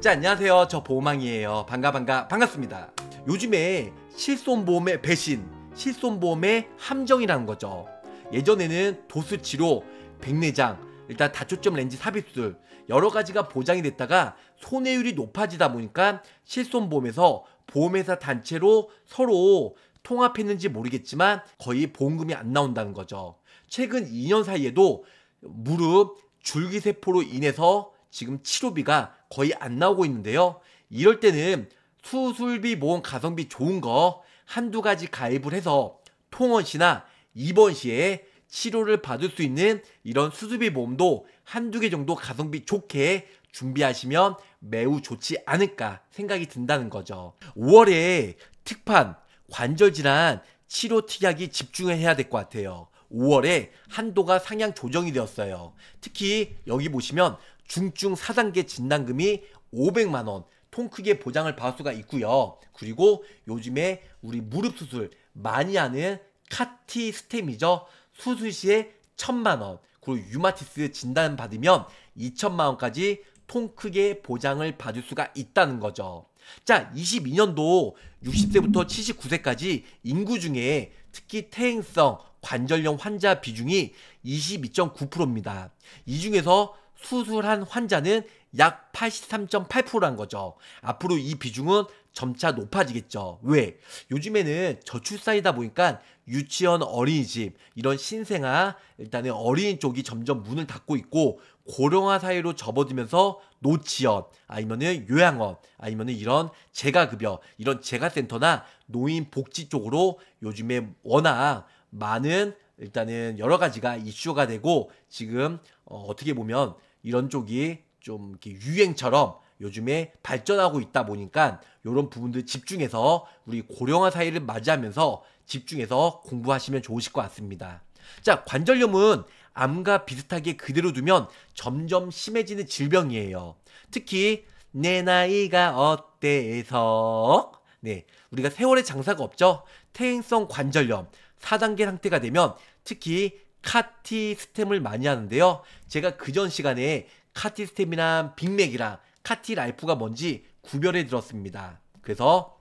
자 안녕하세요 저 보호망이에요 반가 반가 반갑습니다 요즘에 실손보험의 배신 실손보험의 함정이라는 거죠 예전에는 도수치료 백내장 일단 다초점 렌즈 삽입술 여러 가지가 보장이 됐다가 손해율이 높아지다 보니까 실손보험에서 보험회사 단체로 서로 통합했는지 모르겠지만 거의 보험금이 안 나온다는 거죠. 최근 2년 사이에도 무릎 줄기세포로 인해서 지금 치료비가 거의 안 나오고 있는데요. 이럴 때는 수술비 모험 가성비 좋은 거 한두 가지 가입을 해서 통원 시나 입원 시에 치료를 받을 수 있는 이런 수술비 모험도 한두 개 정도 가성비 좋게 준비하시면 매우 좋지 않을까 생각이 든다는 거죠. 5월에 특판 관절 질환 치료 특약이 집중해야 될 것 같아요. 5월에 한도가 상향 조정이 되었어요. 특히 여기 보시면 중증 4단계 진단금이 500만 원, 통 크게 보장을 받을 수가 있고요. 그리고 요즘에 우리 무릎 수술 많이 하는 카티 스템이죠. 수술 시에 1000만 원, 그리고 유마티스 진단 받으면 2천만 원까지 통 크게 보장을 받을 수가 있다는 거죠. 자, 22년도 60세부터 79세까지 인구 중에 특히 퇴행성 관절염 환자 비중이 22.9%입니다. 이 중에서 수술한 환자는 약 83.8%란 거죠. 앞으로 이 비중은 점차 높아지겠죠. 왜? 요즘에는 저출산이다 보니까 유치원, 어린이집 이런 신생아 일단은 어린이 쪽이 점점 문을 닫고 있고 고령화 사회로 접어들면서 노치원 아니면은 요양원 아니면은 이런 재가급여 이런 재가센터나 노인 복지 쪽으로 요즘에 워낙 많은 일단은 여러 가지가 이슈가 되고 지금 어, 어떻게 보면 이런 쪽이 좀 유행처럼 요즘에 발전하고 있다 보니까 이런 부분들 집중해서 우리 고령화 사회를 맞이하면서 집중해서 공부하시면 좋으실 것 같습니다. 자, 관절염은 암과 비슷하게 그대로 두면 점점 심해지는 질병이에요. 특히 내 나이가 어때서 네, 우리가 세월의 장사가 없죠. 퇴행성 관절염 4단계 상태가 되면 특히 카티 스템을 많이 하는데요. 제가 그 전 시간에 카티 스템이랑 빅맥이랑 카티 라이프가 뭔지 구별해 들었습니다. 그래서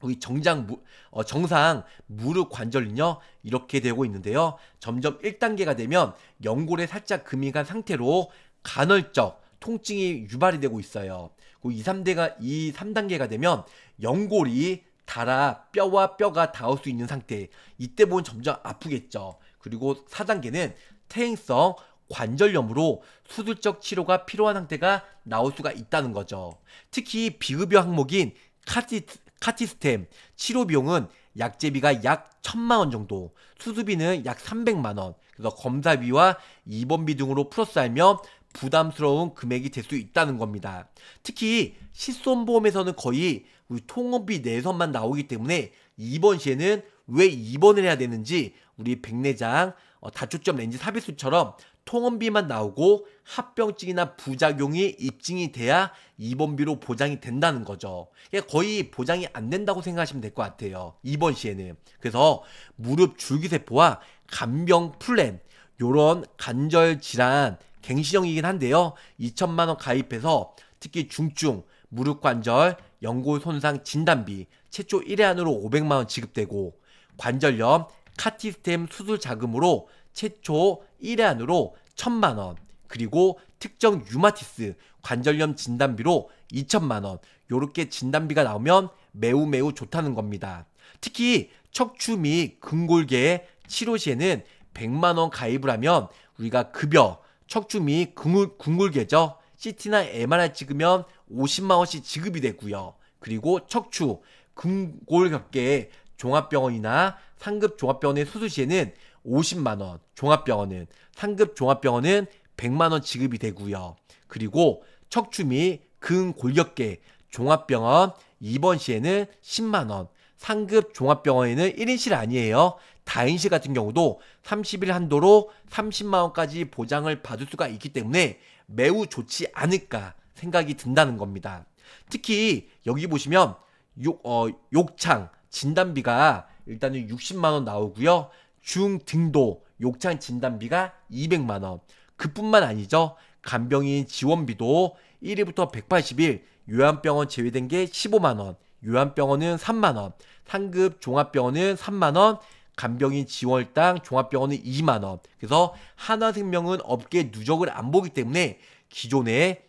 우리 정장 무, 어, 정상 무릎 관절은요 이렇게 되고 있는데요. 점점 1단계가 되면 연골에 살짝 금이 간 상태로 간헐적 통증이 유발이 되고 있어요. 그 2, 3대가 2, 3단계가 되면 연골이 달아 뼈와 뼈가 닿을 수 있는 상태. 이때 보면 점점 아프겠죠. 그리고 4단계는 퇴행성 관절염으로 수술적 치료가 필요한 상태가 나올 수가 있다는 거죠. 특히 비급여 항목인 카티, 카티스템 치료 비용은 약제비가 약 천만 원 정도, 수수비는 약 300만 원, 그래서 검사비와 입원비 등으로 풀어싸면 부담스러운 금액이 될 수 있다는 겁니다. 특히 실손보험에서는 거의 통원비 내선만 나오기 때문에 입원 시에는 왜 입원을 해야 되는지 우리 백내장 어, 다초점 렌즈 삽입술처럼 통원비만 나오고 합병증이나 부작용이 입증이 돼야 입원비로 보장이 된다는 거죠. 그러니까 거의 보장이 안 된다고 생각하시면 될 것 같아요. 입원 시에는. 그래서 무릎 줄기세포와 간병 플랜, 요런 간절 질환, 갱신형이긴 한데요. 2천만원 가입해서 특히 중증, 무릎 관절, 연골 손상 진단비 최초 1회 안으로 500만원 지급되고 관절염, 카티스템 수술 자금으로 최초 1회 안으로 1천만 원, 그리고 특정 유마티스, 관절염 진단비로 2천만 원, 요렇게 진단비가 나오면 매우 매우 좋다는 겁니다. 특히 척추 및 근골계 치료 시에는 100만 원 가입을 하면 우리가 급여, 척추 및 근골, 근골계죠. CT나 MRI 찍으면 50만 원씩 지급이 되고요. 그리고 척추, 근골격계 종합병원이나 상급 종합병원의 수술 시에는 50만 원, 종합병원은 상급 종합병원은 100만 원 지급이 되고요. 그리고 척추 및 근골격계 종합병원 입원 시에는 10만 원, 상급 종합병원에는 1인실 아니에요. 다인실 같은 경우도 30일 한도로 30만 원까지 보장을 받을 수가 있기 때문에 매우 좋지 않을까 생각이 든다는 겁니다. 특히 여기 보시면 욕, 어, 욕창, 진단비가 일단은 60만 원 나오고요. 중등도 욕창 진단비가 200만 원. 그뿐만 아니죠. 간병인 지원비도 1위부터 180일 요양병원 제외된 게 15만 원. 요양병원은 3만 원. 상급 종합병원은 3만 원. 간병인 지원당 종합병원은 2만 원. 그래서 하나생명은 업계 누적을 안 보기 때문에 기존에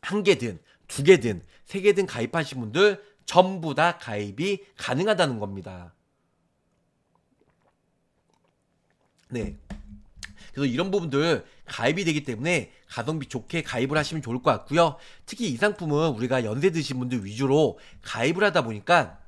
한 개든 두 개든 세 개든 가입하신 분들 전부 다 가입이 가능하다는 겁니다. 네. 그래서 이런 부분들 가입이 되기 때문에 가성비 좋게 가입을 하시면 좋을 것 같고요. 특히 이 상품은 우리가 연세 드신 분들 위주로 가입을 하다 보니까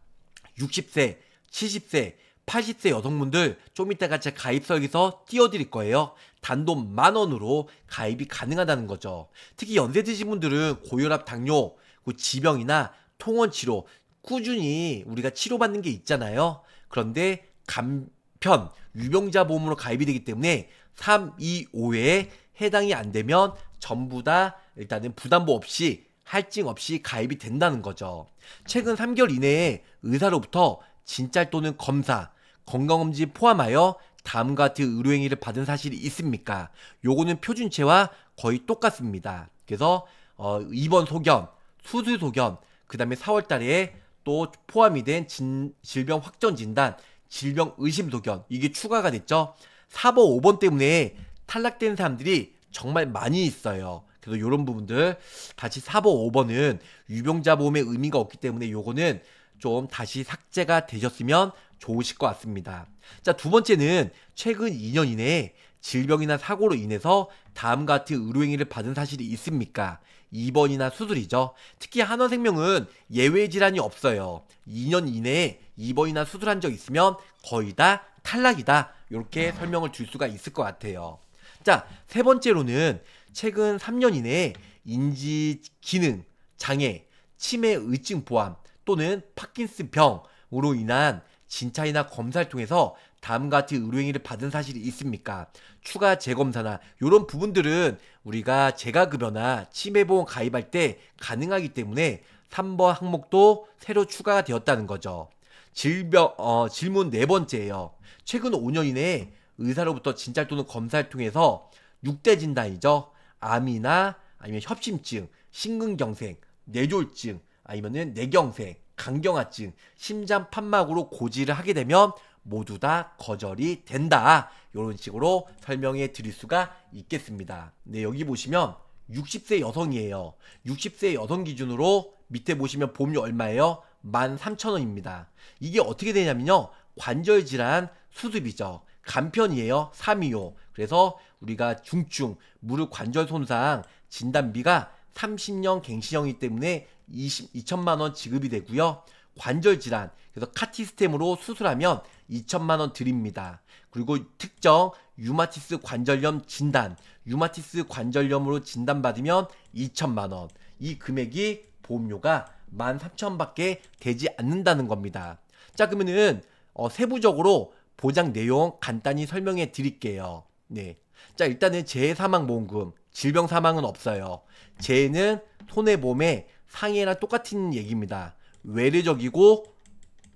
60세, 70세, 80세 여성분들 좀 이따가 제가입서에서 띄워드릴 거예요. 단돈 만 원으로 가입이 가능하다는 거죠. 특히 연세 드신 분들은 고혈압, 당뇨, 그 지병이나 통원 치료 꾸준히 우리가 치료받는 게 있잖아요. 그런데 간편 유병자 보험으로 가입이 되기 때문에 3, 2, 5에 해당이 안 되면 전부 다 일단은 부담보 없이 할증 없이 가입이 된다는 거죠. 최근 3개월 이내에 의사로부터 진찰 또는 검사, 건강검진 포함하여 다음과 같은 의료행위를 받은 사실이 있습니까? 요거는 표준체와 거의 똑같습니다. 그래서 어, 입원 소견, 수술 소견, 그 다음에 4월 달에 또 포함이 된 진, 질병 확정 진단, 질병 의심 소견 이게 추가가 됐죠. 4번, 5번 때문에 탈락된 사람들이 정말 많이 있어요. 그래서 이런 부분들 다시 4번, 5번은 유병자 보험의 의미가 없기 때문에 요거는 좀 다시 삭제가 되셨으면 좋으실 것 같습니다. 자, 두 번째는 최근 2년 이내에 질병이나 사고로 인해서 다음 같은 의료행위를 받은 사실이 있습니까? 2번이나 수술이죠. 특히 한화생명은 예외 질환이 없어요. 2년 이내에 2번이나 수술한 적 있으면 거의 다 탈락이다. 이렇게 설명을 줄 수가 있을 것 같아요. 자, 세 번째로는 최근 3년 이내에 인지 기능, 장애, 치매 의증 포함 또는 파킨슨 병으로 인한 진찰이나 검사를 통해서 다음과 같이 의료행위를 받은 사실이 있습니까? 추가 재검사나 이런 부분들은 우리가 재가급여나 치매보험 가입할 때 가능하기 때문에 3번 항목도 새로 추가가 되었다는 거죠. 질병, 어, 질문 네 번째예요. 최근 5년 이내에 의사로부터 진찰 또는 검사를 통해서 6대 진단이죠. 암이나 아니면 협심증, 심근경색, 뇌졸증, 아니면은 뇌경색, 강경화증, 심장 판막으로 고지를 하게 되면 모두 다 거절이 된다. 이런 식으로 설명해 드릴 수가 있겠습니다. 네, 여기 보시면 60세 여성이에요. 60세 여성 기준으로 밑에 보시면 보험료 얼마예요? 13,000원입니다. 이게 어떻게 되냐면요. 관절 질환 수습이죠. 간편이에요. 3위요 그래서 우리가 중증 무릎 관절 손상 진단비가 30년 갱신형이기 때문에 20, 2천만 원 지급이 되고요. 관절 질환, 그래서 카티 스템으로 수술하면 2천만 원 드립니다. 그리고 특정 유마티스 관절염 진단, 유마티스 관절염으로 진단받으면 2천만 원. 이 금액이 보험료가 13,000밖에 되지 않는다는 겁니다. 자, 그러면은 어, 세부적으로 보장 내용 간단히 설명해 드릴게요. 네. 자, 일단은 재해 사망 보험금, 질병 사망은 없어요. 재해는 손해 보험의 상해랑 똑같은 얘기입니다. 외래적이고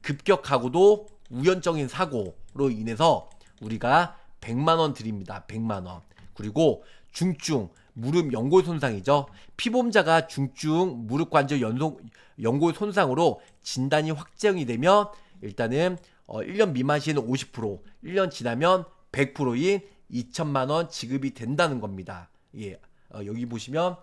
급격하고도 우연적인 사고로 인해서 우리가 100만원 드립니다. 100만원. 그리고 중증, 무릎 연골 손상이죠. 피보험자가 중증 무릎 관절 연속 연골 손상으로 진단이 확정이 되면 일단은 어, 1년 미만 시에는 50%, 1년 지나면 100%인 2천만 원 지급이 된다는 겁니다. 예. 어, 여기 보시면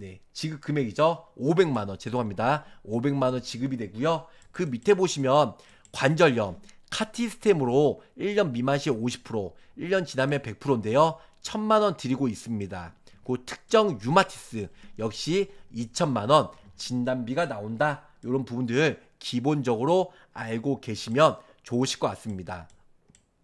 네, 지급 금액이죠. 500만 원. 죄송합니다. 500만 원 지급이 되고요. 그 밑에 보시면 관절염 카티스템으로 1년 미만 시에 50%, 1년 지나면 100%인데요. 1000만 원 드리고 있습니다. 그 특정 유마티스 역시 2천만 원 진단비가 나온다. 이런 부분들 기본적으로 알고 계시면 좋으실 것 같습니다.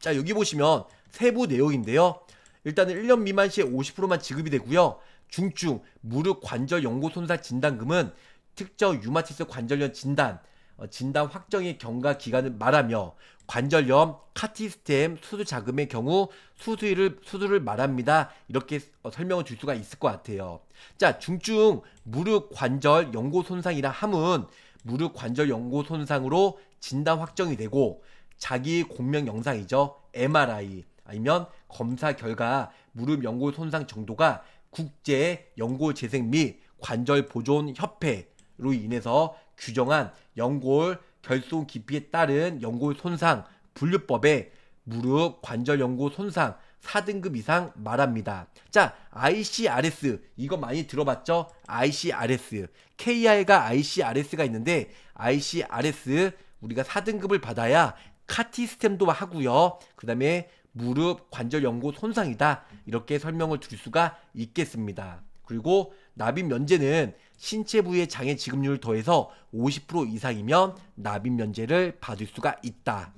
자, 여기 보시면 세부 내용인데요. 일단은 1년 미만 시에 50%만 지급이 되고요. 중증 무릎 관절 연고 손상 진단금은 특정 유마티스 관절염 진단 어, 진단 확정의 경과 기간을 말하며 관절염, 카티스템, 수술 자금의 경우 수술을 수술을 말합니다. 이렇게 어, 설명을 줄 수가 있을 것 같아요. 자, 중증 무릎 관절 연고 손상이라 함은 무릎 관절 연고 손상으로 진단 확정이 되고 자기 공명 영상이죠. MRI 아니면 검사 결과 무릎 연골 손상 정도가 국제 연골 재생 및 관절 보존 협회로 인해서 규정한 연골 결손 깊이에 따른 연골 손상 분류법에 무릎 관절 연골 손상 4등급 이상 말합니다. 자, ICRS 이거 많이 들어봤죠? ICRS k r 가 ICRS가 있는데 ICRS 우리가 4등급을 받아야 카티 스템도 하고요. 그 다음에 무릎 관절 연고 손상이다. 이렇게 설명을 드릴 수가 있겠습니다. 그리고 납입 면제는 신체 부위의 장애 지급률 을 더해서 50% 이상이면 납입 면제를 받을 수가 있다.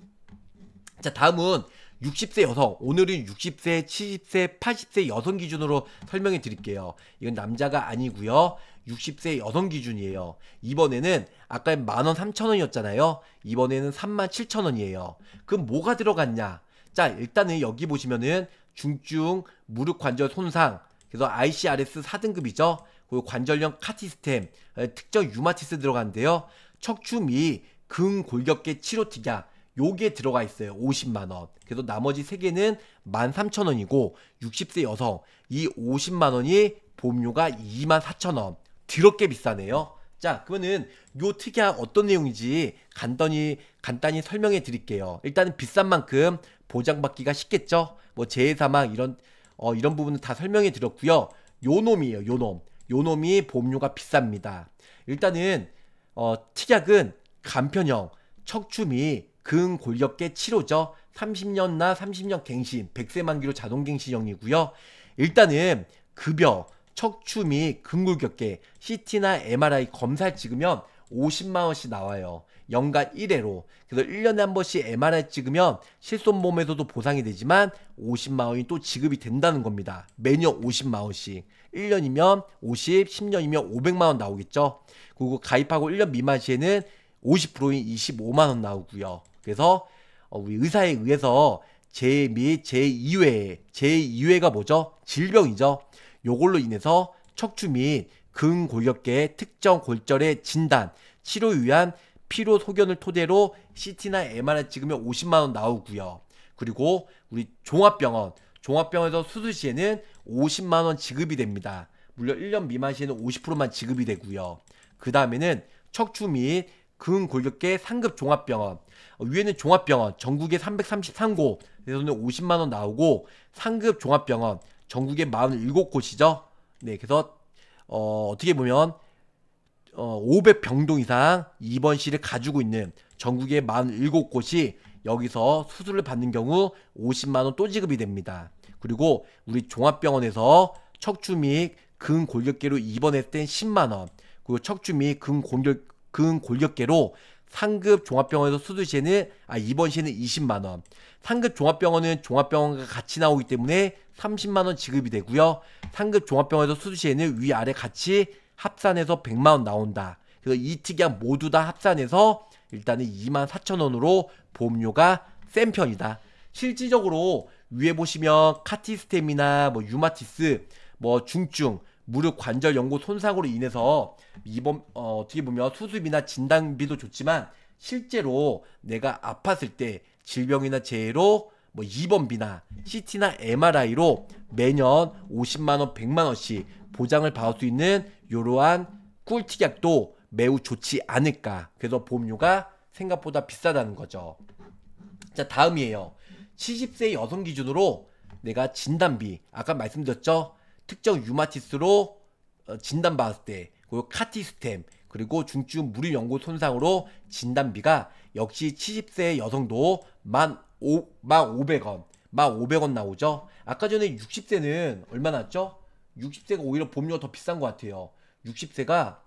자, 다음은 60세 여성, 오늘은 60세, 70세, 80세 여성 기준으로 설명해 드릴게요. 이건 남자가 아니고요. 60세 여성 기준이에요. 이번에는 아까 만원 3천원이었잖아요. 이번에는 3만 7천원이에요. 그럼 뭐가 들어갔냐? 자, 일단은 여기 보시면은 중증 무릎 관절 손상. 그래서 ICRS 4등급이죠. 그리고 관절염 카티스템, 특정 유마티스 들어가는데요. 척추 및 근골격계 치료 특약. 요게 들어가 있어요. 50만원. 그래서 나머지 3개는 13,000원이고, 60세 여성, 이 50만원이 보험료가 24,000원. 드럽게 비싸네요. 자, 그러면은 요 특이한 어떤 내용인지 간단히, 간단히 설명해 드릴게요. 일단은 비싼 만큼 보장받기가 쉽겠죠. 뭐 재해 사망 이런 어, 이런 부분은 다 설명해 드렸고요. 요 놈이에요. 요 놈. 요 놈이 보험료가 비쌉니다. 일단은 어, 특약은 간편형, 척추 및 근골격계 치료죠. 30년나 30년 갱신, 100세 만기로 자동 갱신형이고요. 일단은 급여, 척추 및 근골격계, CT나 MRI 검사 를 찍으면 50만 원씩 나와요. 연간 1회로 그래서 1년에 한 번씩 MRI 찍으면 실손보험에서도 보상이 되지만 50만 원이 또 지급이 된다는 겁니다. 매년 50만 원씩 1년이면 50, 10년이면 500만 원 나오겠죠. 그리고 가입하고 1년 미만 시에는 50%인 25만 원 나오고요. 그래서 어, 우리 의사에 의해서 제1및 제2회, 제2회가 뭐죠? 질병이죠. 요걸로 인해서 척추 및 근골격계 특정 골절의 진단, 치료 위한 피로 소견을 토대로 CT나 MRI 찍으면 50만 원 나오고요. 그리고 우리 종합병원, 종합병원에서 수술 시에는 50만 원 지급이 됩니다. 물론 1년 미만 시에는 50%만 지급이 되고요. 그 다음에는 척추 및 근골격계 상급 종합병원 어, 위에는 종합병원 전국에 333곳에서는 50만 원 나오고 상급 종합병원 전국에 47곳이죠. 네, 그래서 어, 어떻게 보면 어, 500병동 이상 입원실을 가지고 있는 전국의 47곳이 여기서 수술을 받는 경우 50만원 또 지급이 됩니다. 그리고 우리 종합병원에서 척추 및 근골격계로 입원했을 땐 10만원, 그리고 척추 및 근골격, 근골격계로 상급 종합병원에서 수술 시에는 아 입원 시에는 20만 원. 상급 종합병원은 종합병원과 같이 나오기 때문에 30만 원 지급이 되고요. 상급 종합병원에서 수술 시에는 위아래 같이 합산해서 100만 원 나온다. 그이 특약 모두 다 합산해서 일단은 2만 4천 원으로 보험료가 센 편이다. 실질적으로 위에 보시면 카티스템이나 뭐 유마티스, 뭐 중증, 무릎 관절 연고 손상으로 인해서 이번 어, 어떻게 보면 수술비나 진단비도 좋지만 실제로 내가 아팠을 때 질병이나 재해로 뭐 입원비나 CT나 MRI로 매년 50만 원, 100만 원씩 보장을 받을 수 있는 이러한 꿀특약도 매우 좋지 않을까. 그래서 보험료가 생각보다 비싸다는 거죠. 자, 다음이에요. 70세 여성 기준으로 내가 진단비, 아까 말씀드렸죠? 특정 유마티스로 어, 진단받았을 때, 그리고 카티스템, 그리고 중증 무릎 연구 손상으로 진단비가 역시 70세 여성도 만, 오, 만 500원, 만 500원 나오죠? 아까 전에 60세는 얼마 났죠 60세가 오히려 보험료가 더 비싼 것 같아요. 60세가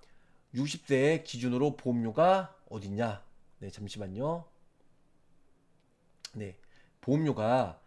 60세 기준으로 보험료가 어딨냐? 네, 잠시만요. 네, 보험료가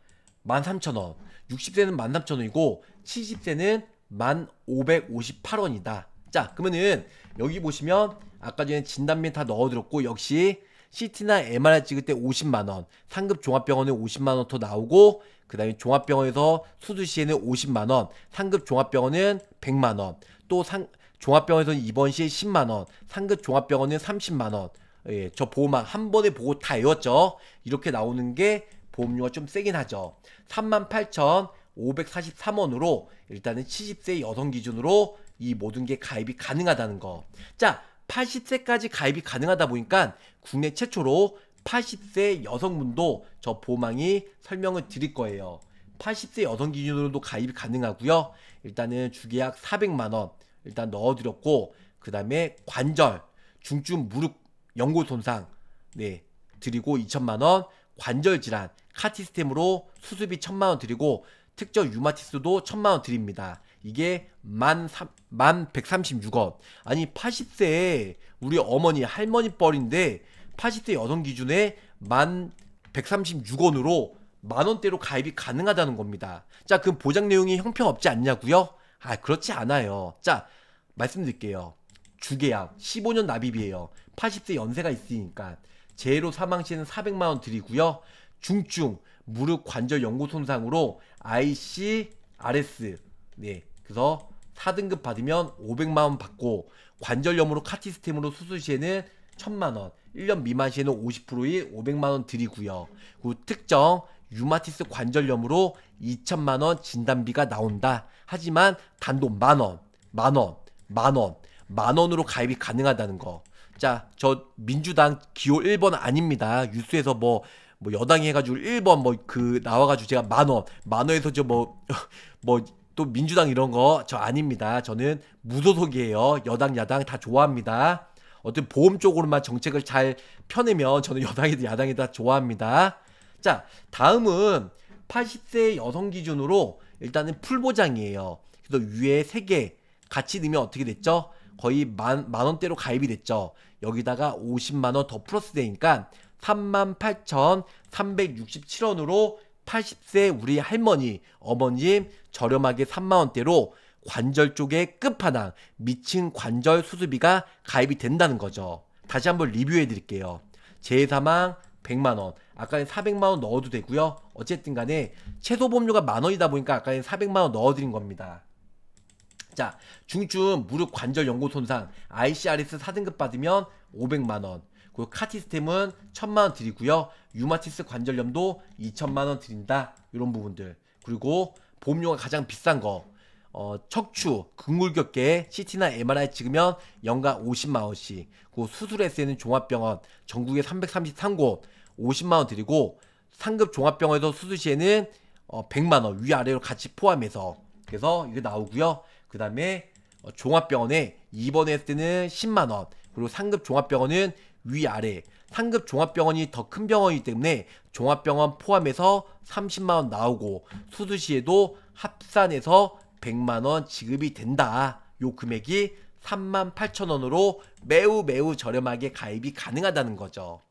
13,000원, 60세는 13,000원이고 70세는 1,558원이다. 자, 그러면은 여기 보시면 아까 전에 진단비 다 넣어드렸고 역시 CT나 MRI 찍을 때 50만 원, 상급 종합병원에 50만 원 더 나오고 그다음에 종합병원에서 수술 시에는 50만 원, 상급 종합병원은 100만 원, 또 상 종합병원에서 는 입원 시에 10만 원, 상급 종합병원은 30만 원. 예, 저보험만한 번에 보고 다 외웠죠. 이렇게 나오는 게 보험료가 좀 세긴 하죠. 38,543원으로 일단은 70세 여성 기준으로 이 모든 게 가입이 가능하다는 거. 자, 80세까지 가입이 가능하다 보니까 국내 최초로 80세 여성분도 저 보망이 설명을 드릴 거예요. 80세 여성 기준으로도 가입이 가능하고요. 일단은 주계약 400만원 일단 넣어드렸고 그 다음에 관절, 중증 무릎 연골 손상 네 드리고 2천만원 관절 질환 카티스템으로 수술비 1천만원 드리고 특정 유마티스도 1천만원 드립니다. 이게 만, 3, 만 136원. 아니 8 0세 우리 어머니 할머니 뻘인데 80세 여성 기준에 만 136원으로 만 원대로 가입이 가능하다는 겁니다. 자, 그럼 보장 내용이 형편없지 않냐고요? 아, 그렇지 않아요. 자, 말씀드릴게요. 주계약 15년 납입이에요. 80세 연세가 있으니까 재해로 사망 시에는 400만 원 드리고요. 중증 무릎 관절 연고 손상으로 ICRS 네, 그래서 4등급 받으면 500만원 받고 관절염으로 카티스템으로 수술 시에는 1000만원 1년 미만 시에는 50%의 500만원 드리고요 그리고 특정 유마티스 관절염으로 2천만원 진단비가 나온다 하지만 단돈 만원 만원 만원 만원으로 가입이 가능하다는 거 자, 저 민주당 기호 1번 아닙니다. 뉴스에서 뭐, 뭐 여당이 해가지고 1번 뭐 그 나와가지고 제가 만원, 만원에서 저 뭐, 뭐또 민주당 이런 거 저 아닙니다. 저는 무소속이에요. 여당 야당 다 좋아합니다. 어떤 보험 쪽으로만 정책을 잘 펴내면 저는 여당이든 야당이든 다 좋아합니다. 자, 다음은 80세 여성 기준으로 일단은 풀보장이에요. 그래서 위에 3개 같이 넣으면 어떻게 됐죠? 거의 만, 만 원대로 가입이 됐죠. 여기다가 50만 원 더 플러스 되니까 38,367원으로 80세 우리 할머니, 어머님 저렴하게 3만원대로 관절 쪽에 끝판왕, 미친 관절 수술비가 가입이 된다는 거죠. 다시 한번 리뷰해 드릴게요. 제사망 100만원, 아까는 400만원 넣어도 되고요. 어쨌든 간에 최소 보험료가 만원이다 보니까 아까는 400만원 넣어드린 겁니다. 자, 중증 무릎 관절 연고 손상, ICRS 4등급 받으면 500만원, 그 카티스템은 천만원 드리고요. 유마티스 관절염도 이천만원 드린다. 이런 부분들. 그리고 보험료가 가장 비싼 거. 어, 척추, 근골격계, CT나 MRI 찍으면 연간 50만원씩. 그 수술에쓰이는 종합병원, 전국에 333곳, 50만원 드리고, 상급 종합병원에서 수술 시에는 어, 100만원 위아래로 같이 포함해서. 그래서 이게 나오고요. 그 다음에 어, 종합병원에 입원했을 때는 10만원, 그리고 상급 종합병원은 위아래 상급 종합병원이 더 큰 병원이기 때문에 종합병원 포함해서 30만원 나오고 수술시에도 합산해서 100만원 지급이 된다. 요 금액이 3만 8천원으로 매우 매우 저렴하게 가입이 가능하다는 거죠.